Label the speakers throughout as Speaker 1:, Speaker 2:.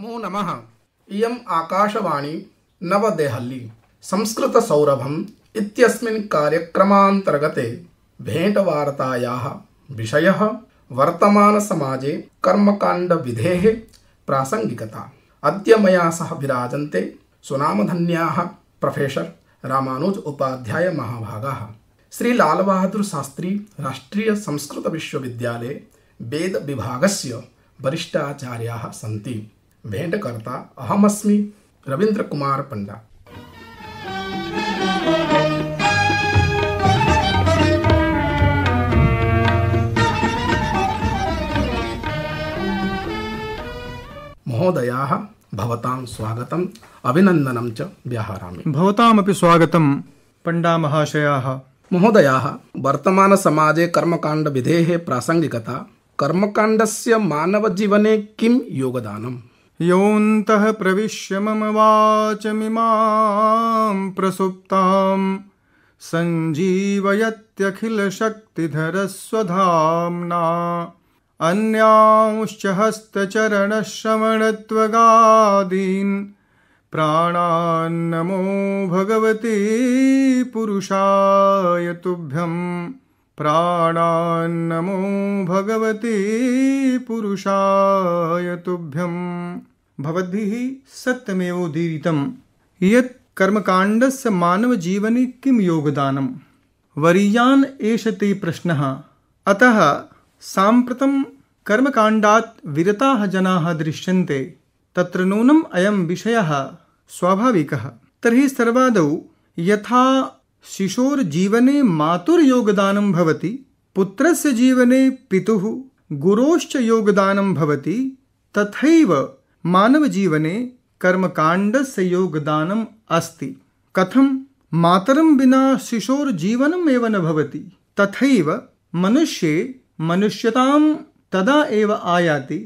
Speaker 1: नमो नमः इयम् आकाशवाणी नवदेहल्ली संस्कृतसौरभम् इत्यस्मिन् कार्यक्रमान्तर्गते भेटवार्तायाः विषयः वर्तमानसमाजे कर्मकाण्डविधेः प्रासङ्गिकता अद्य मया सह विराजन्ते सुनामधन्याः प्रोफेसर् रामानुज उपाध्यायमहाभागाः श्रीलालबहादुरशास्त्री राष्ट्रीयसंस्कृतविश्वविद्यालये वेदविभागस्य वरिष्ठाचार्याः सन्ति भेंटकर्ता अहमस्मी रविंद्र कुमार पंडा महोदयाः भवतां स्वागतम् अभिनन्दनं च व्याहरामि भवतामपि स्वागतं पण्डामहाशयाः महोदयाः वर्तमानसमाजे कर्मकाण्डविधेः प्रासङ्गिकता कर्मकाण्डस्य मानवजीवने किं योगदानम्
Speaker 2: योऽन्तः प्रविश्य मम वाचमिमां प्रसुप्तां सञ्जीवयत्यखिलशक्तिधरस्वधाम्ना अन्यांश्च हस्तचरणश्रवणत्वगादीन् प्राणान्नमो भगवती पुरुषाय तुभ्यम् प्राणान्नमो भगवती पुरुषाय तुभ्यम् भवद्भिः सत्यमेवोदीरितं यत् कर्मकाण्डस्य मानवजीवने किं योगदानं वरीयान् एष ते प्रश्नः अतः साम्प्रतं कर्मकाण्डात् विरताः जनाः दृश्यन्ते तत्र नूनम् अयं विषयः स्वाभाविकः तर्हि सर्वादौ यथा शिशोर्जीवने मातुर्योगदानं भवति पुत्रस्य जीवने पितुः गुरोश्च योगदानं भवति तथैव कर्मकांड से योगदानम् अस्ति कथं मातरं विना शिशोर्जीवनमेव न भवति तथैव मनुष्य मनुष्यतां तदा एव आयाति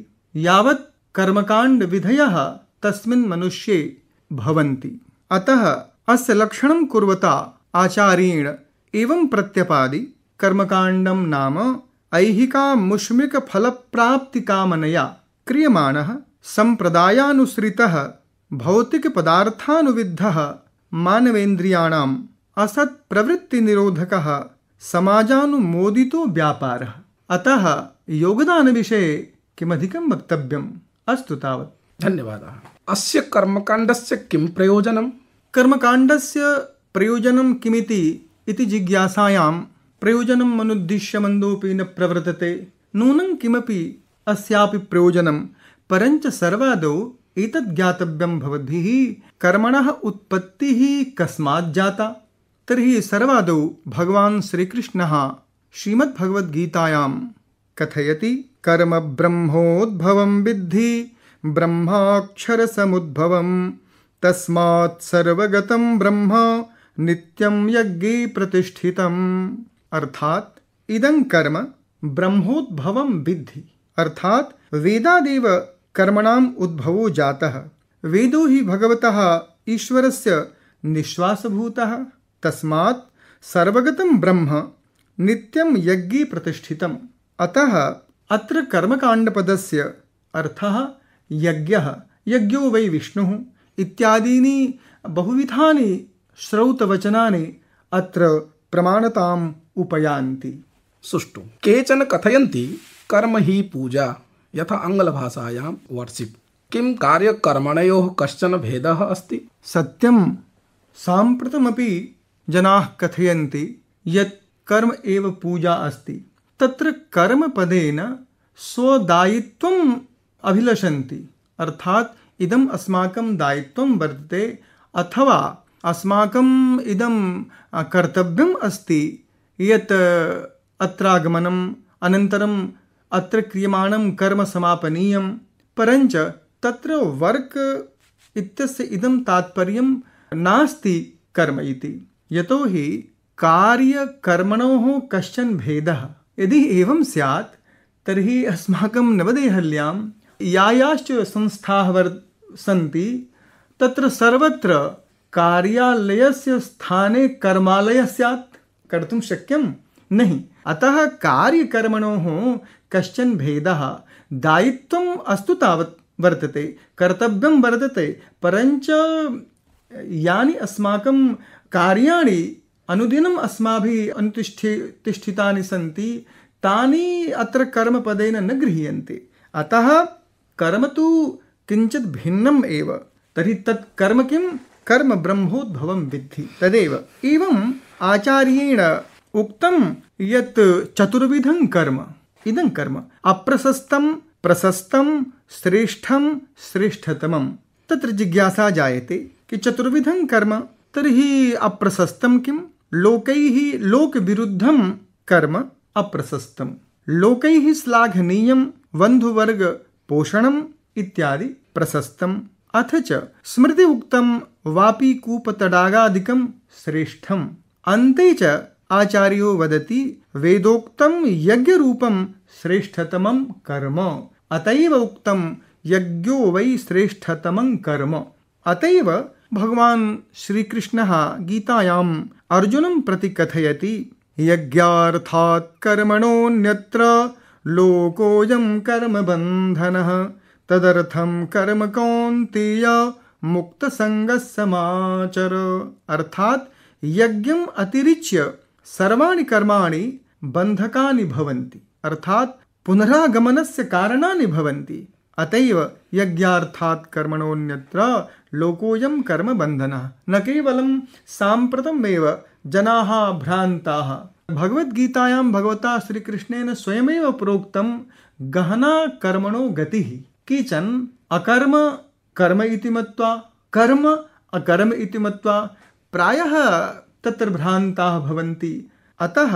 Speaker 2: यावत् कर्मकाण्डविधयः तस्मिन् मनुष्ये भवन्ति अतः अस्य लक्षणं कुर्वता आचार्येण एवं प्रत्यपादि कर्मकाण्डं नाम ऐहिकामुष्मिकफलप्राप्तिकामनया क्रियमाणः सम्प्रदायानुसृतः भौतिकपदार्थानुविद्धः मानवेन्द्रियाणाम् असत्प्रवृत्तिनिरोधकः समाजानुमोदितो व्यापारः अतः योगदानविषये किमधिकं वक्तव्यम् अस्तु तावत् धन्यवादः अस्य कर्मकाण्डस्य किं प्रयोजनं कर्मकाण्डस्य प्रयोजनं किमिति इति जिज्ञासायां प्रयोजनम् अनुद्दिश्य मन्दोऽपि न प्रवर्तते नूनं किमपि अस्यापि प्रयोजनं परञ्च सर्वादौ एतद् ज्ञातव्यं भवद्भिः कर्मणः उत्पत्तिः कस्मात् जाता तर्हि सर्वादौ भगवान् श्रीकृष्णः श्रीमद्भगवद्गीतायां कथयति कर्म ब्रह्मोद्भवं विद्धि ब्रह्माक्षरसमुद्भवं तस्मात् सर्वगतं ब्रह्म नित्यं यज्ञे प्रतिष्ठितम् अर्थात इदं कर्म ब्रह्मोद्भवं विद्धि अर्थात वेदादेव कर्मणाम उद्भवो जातः वेदो ही भगवतः ईश्वरस्य निश्वासभूतः तस्मात् सर्वगतं ब्रह्म नित्यं यज्ञे प्रतिष्ठितम् अतः अत्र कर्मकाण्डपदस्य अर्थः यज्ञः यज्ञो वै विष्णुः इत्यादीनि बहुविधानि श्रौतवचनानि अत्र प्रमाणताम् उपयान्ति सुष्ठु
Speaker 1: केचन कथयन्ति कर्म ही पूजा यथा भाषाया वर्शिप्
Speaker 2: किं कार्यकर्मणयोः कश्चन भेद अस्त सत्यं सांप्रतमी जनाः कथय कर्म एव पूजा अस्ति तत्र पदेन स्वदायित्व अभिलषन्ति अर्थात इदम अस्माकं दायित्व वर्तते अथवा अस्माकम् इदम कर्तव्यम अस्ति यत् अनतर अत्र क्रियमाणं कर्म समापनीयं परञ्च तत्र वर्क इत्यस्य इदं तात्पर्यं नास्ति कर्म इति यतोहि कार्यकर्मणोः कश्चन भेदः यदि एवं स्यात् तर्हि अस्माकं नवदेहल्यां यायाश्च संस्थाः वर् सन्ति तत्र सर्वत्र कार्यालयस्य स्थाने कर्मालयः स्यात् कर्तुं शक्यं नहीं अतः कार्यकर्मणोः कश्चन भेदः दायित्वम् अस्तु तावत् वर्तते कर्तव्यं वर्तते परञ्च यानि अस्माकं कार्याणि अनुदिनम् अस्माभिः अनुतिष्ठि तिष्ठितानि सन्ति तानि अत्र कर्मपदेन न गृह्यन्ते अतः कर्म तु किञ्चित् भिन्नम् एव तर्हि तत् कर्म किं ब्रह्मोद्भवं विद्धि तदेव एवम् आचार्येण उक्तं यत् चतुर्विधं कर्म इदं कर्म अप्रशस्तं प्रशस्तं श्रेष्ठं श्रेष्ठतमं तत्र जिज्ञासा जायते कि चतुर्विधं कर्म तर्हि अप्रशस्तं किं लोकैः लोकविरुद्धं कर्म अप्रशस्तं लोकैः श्लाघनीयं बन्धुवर्गपोषणम् इत्यादि प्रशस्तम् अथ च स्मृति उक्तं वापि श्रेष्ठम् अन्ते च आचार्यो वदति यज्ञ रूपम श्रेष्ठतम कर्म अतएव उक्तम यज्ञो वै श्रेष्ठतम कर्म अतएव श्री कृष्ण गीतायाम् अर्जुन प्रति कथयति यज्ञार्थात् कर्मणोऽन्यत्र लोकोऽयं कर्मबन्धनः तदर्थं कर्म कौन्तेय मुक्तसङ्गः समाचर अर्थात यज्ञ अतिरिच्य सर्वाणी कर्मा बंधका अर्थ पुनरागमन से कारणानि अतएव अतएव यज्ञार्थात् कर्मणोऽन्यत्र कर्म बंधन न केवलं सांप्रतमे जना भ्रांता भगवद्गीतायां भगवता श्रीकृष्णेन स्वयमेव प्रोक्तं गहना कर्मणो गतिः केचन अकर्म कर्म इति मत्वा कर्म अकर्म इति मत्वा प्रायः तत्र भ्रान्ताः भवन्ति अतः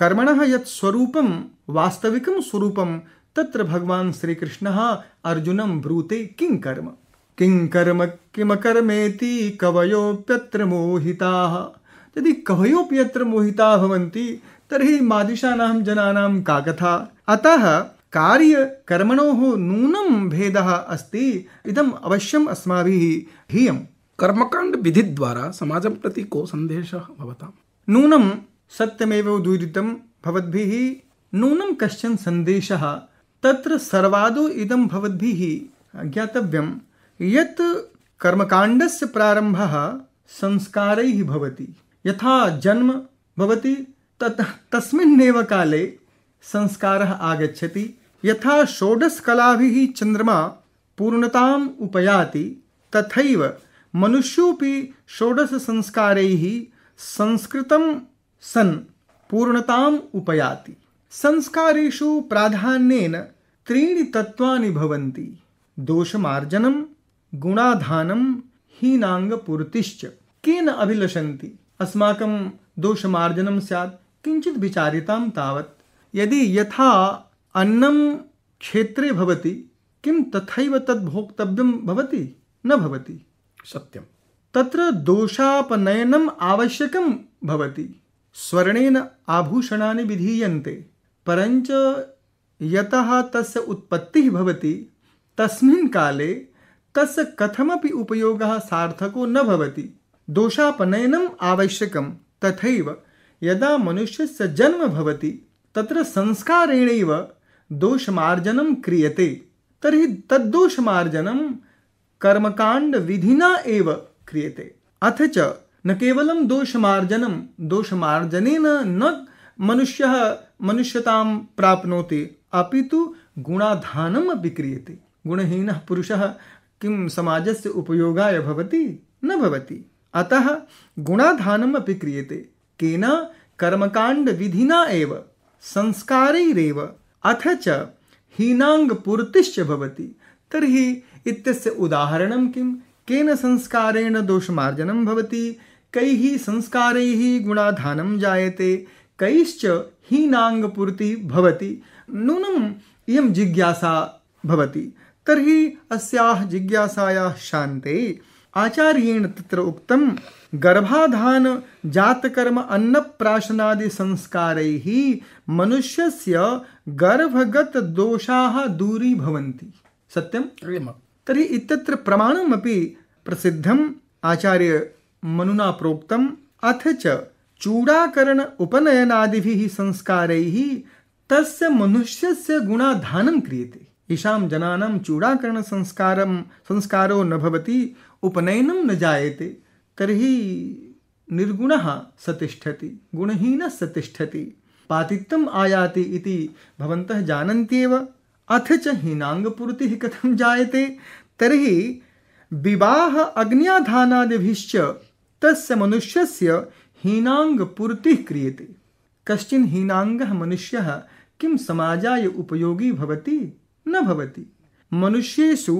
Speaker 2: कर्मणः यत् स्वरूपं वास्तविकं स्वरूपं तत्र भगवान् श्रीकृष्णः अर्जुनं ब्रूते किं कर्म किं कर्म किमकर्मेति कवयोऽप्यत्र मोहिताः यदि कवयोऽपि यत्र मोहिताः भवन्ति तर्हि मादिशानां जनानां का कथा अतः कार्यकर्मणोः नूनं भेदः अस्ति इदम् अवश्यम् अस्माभिः हीयम् कर्मकांड विधि द्वारा समाज प्रति को संदेश होता नूनं सत्यमेव उदीरितं भवद्भिः नूनं कश्चन सन्देशः तत्र सर्वादौ इदं भवद्भिः ज्ञातव्यं यत् कर्मकाण्डस्य प्रारम्भः संस्कारैः भवति यथा जन्म भवति तत् तस्मिन्नेव काले संस्कारः आगच्छति यथा षोडशकलाभिः चन्द्रमा पूर्णताम् उपयाति तथैव मनुष्योपि षोडशसंस्कारैः संस्कृत सन पूर्णता उपयाति संस्कारेषु प्राधान्येन त्रीणि तत्त्वानि भवन्ति दोषमार्जनं गुणाधानं हीनाङ्गपूर्तिश्च केन अभिलषन्ति अस्माकं दोषमार्जनं स्यात् किञ्चित् विचारितां यदि यथा अन्न क्षेत्रे भवति किं तथा तद्भोक्तव्यं भवति न सत्यम तत्र दोषापनयनम आवश्यकम भवति स्वर्णेन आभूषणानि विधीयन्ते परञ्च यतः तस्य उत्पत्तिः भवति तस्मिन् काले तस्य कथमपि उपयोगः सार्थको न भवति दोषापनयनम् आवश्यकं तथैव यदा मनुष्यस्य जन्म भवति तत्र संस्कारेणैव दोषमार्जनं क्रियते तर्हि तद्दोषमार्जनं कर्मकांड विधिना एव क्रियते अथ च न केवलं दोषमार्जनं दोषमार्जनेन न मनुष्यः मनुष्यतां प्राप्नोति अपि तु गुणाधानम् अपि क्रियते गुणहीनः पुरुषः किं समाजस्य उपयोगाय भवति न भवति अतः गुणाधानम् क्रियते केन कर्मकाण्डविधिना एव संस्कारैरेव अथ च हीनाङ्गपूर्तिश्च भवति तर्हि इत्यस्य उदाहरणं किं केन संस्कारेण दोषमार्जनं भवति कैः संस्कारैः गुणाधानं जायते कैश्च हीनाङ्गपूर्तिः भवति नूनम् इयं जिज्ञासा भवति तर्हि अस्याः जिज्ञासायाः शान्ते आचार्येण तत्र उक्तं गर्भाधान जातकर्म अन्नप्राशनादि संस्कारैः मनुष्यस्य गर्भगतदोषाः दोषाः दूरी भवन्ति सत्यं तरी इत्यत्र प्रमाणमपि प्रसिद्धम् मनुना प्रोक्तम् अथ च चूडाकरण उपनयनादिभिः संस्कारैः तस्य मनुष्यस्य गुणाधानं क्रियते येषां जनानां चूडाकरणसंस्कारं संस्कारो न भवति उपनयनं न जायते तर्हि निर्गुणः सतिष्ठति गुणहीनः सतिष्ठति पातित्वम् आयाति इति भवन्तः जानन्त्येव अथ च हीनांगपूर्ति कथम जायते तरी विवाह अग्नियाधानादिभिश्च तस्य मनुष्यस्य हीनांगपूर्ति क्रियते कश्चिन् हीनाङ्गः मनुष्यः किं समाजाय उपयोगी भवति न भवति मनुष्येषु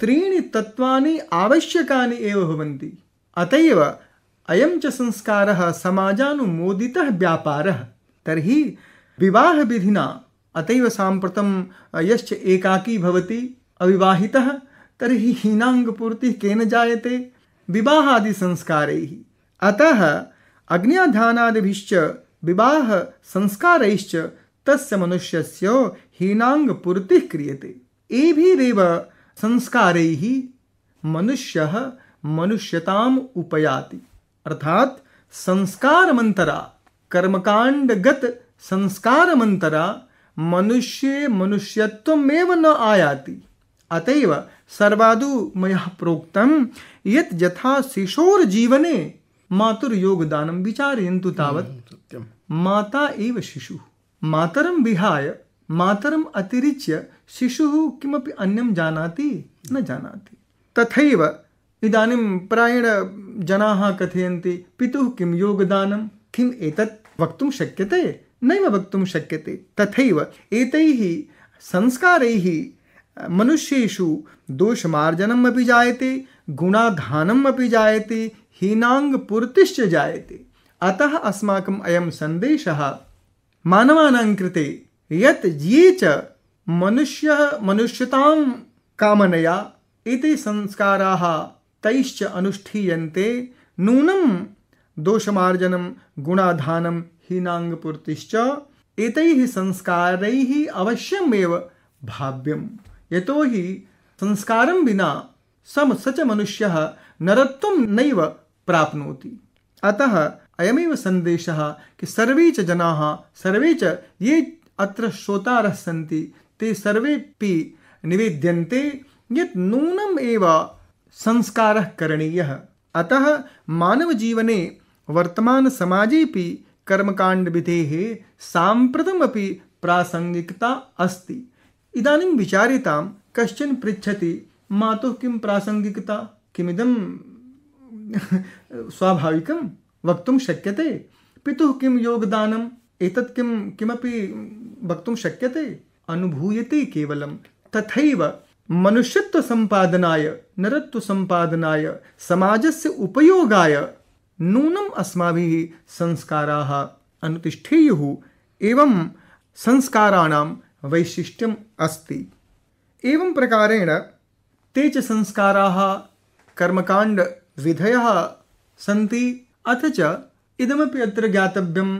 Speaker 2: त्रीणि तत्त्वानि आवश्यकानि एव भवन्ति अत एव च संस्कारः समाजानुमोदितः व्यापारः तर्हि विवाहविधिना अतएव सांप्रतम यश्च एकाकी भवति अविवाहितः हीनांग पूर्ति केन जायते विवाहादिसंस्कारैः अतः विवाह संस्कार तस्य मनुष्यस्य हीनाङ्गपूर्तिः क्रियते एभिरेव संस्कार मनुष्य मनुष्यता उपयाति अर्थात् संस्कारमन्तरा संस्कार मंतरा मनुष्य मनुष्यत्व में न आयाति अतएव सर्वादु मया प्रोक्तम यत यथा शिशोर जीवने मातुर योगदान विचारयंतु तावत् हम्म, माता एव शिशु मातरम विहाय मातरम अतिरिच्य शिशु किमपि अन्यम जानाति न जानाति तथैव इदानीं प्रायेण जनाः कथयन्ति पितुः किं योगदानं किम् एतत् वक्तुं शक्यते नैव वक्तुं शक्यते तथैव एतैः संस्कारैः मनुष्येषु दोषमार्जनम् अपि जायते गुणाधानम् अपि जायते हीनाङ्गपूर्तिश्च जायते अतः अस्माकम् अयं सन्देशः मानवानां कृते यत् ये च मनुष्यः मनुष्यतां कामनया एते संस्काराः तैश्च अनुष्ठीयन्ते नूनं दोषमार्जनं गुणाधानं हीनाङ्गपूर्तिश्च एतैः संस्कारैः अवश्यमेव भाव्यं यतोहि संस्कारं विना सम स च मनुष्यः नरत्वं नैव प्राप्नोति अतः अयमेव सन्देशः कि सर्वे च जनाः सर्वे च ये अत्र श्रोतारः सन्ति ते सर्वेपि निवेद्यन्ते यत् नूनम् एव संस्कारः करणीयः अतः मानवजीवने वर्तमानसमाजेपि विधे सांप्रतम प्रासंगिकता अस्ति इदानीं विचारिता कश्चन पृछति मातुः किं प्रासंगिकता किमिदं स्वाभाविकं वक्तुं शक्यते पितुः किं योगदानम् एतत् किं किमपि वक्तुं शक्यते अनुभूयते केवलं तथैव मनुष्यत्वसम्पादनाय नरत्वसम्पादनाय समाजस्य उपयोगाय नूनम अस्माभिः संस्काराः अनुतिष्ठेयुः एवं संस्काराणां वैशिष्ट्यम् अस्ति एवं प्रकारेण ते च संस्काराः कर्मकाण्डविधयः सन्ति अथ च इदमपि अत्र ज्ञातव्यं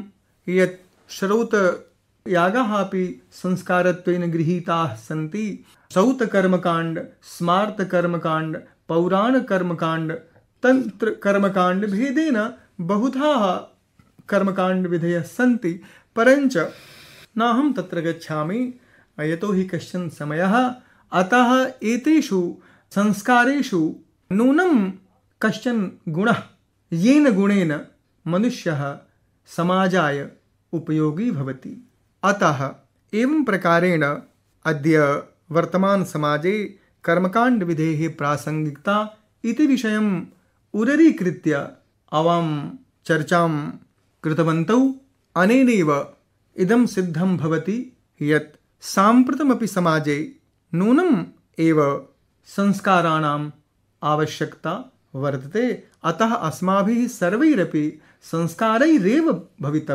Speaker 2: यत् श्रौतयागाः अपि संस्कारत्वेन गृहीताः सन्ति श्रौतकर्मकाण्ड स्मार्तकर्मकाण्ड पौराणकर्मकाण्ड तंत्र कर्मकांड भेदेन बहुधा कर्मकांड विधेयः सी परञ्च नाहं तत्र गच्छामि यन कश्चन समयः अतः एतेषु संस्कारेषु नूनं कश्चन गुणः येन गुणेन मनुष्यः समाजाय उपयोगी भवति अतः एवं प्रकारेण अद्य वर्तमान समाजे कर्मकांड विधेः प्रासंगिकता इति विषयं उदरीकृत्य आवां चर्चा कृतवन्तौ अन इद सिद्धं भवति यत् साम्प्रतमपि समाजे नूनम् एव आवश्यकता वर्तते अतः अस्माभिः संस्कार भवित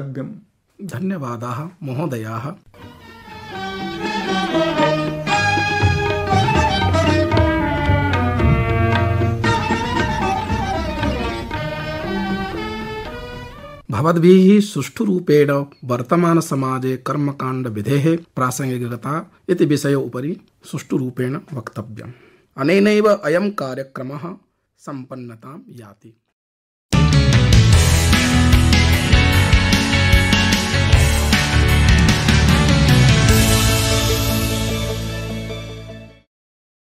Speaker 2: धन्यवाद महोदया
Speaker 1: भवद्भिः सुष्ठुरूपेण वर्तमानसमाजे कर्मकाण्डविधेः प्रासङ्गिकता इति सुष्ठु रूपेण वक्तव्यम् अनेनैव अयं कार्यक्रमः सम्पन्नतां याति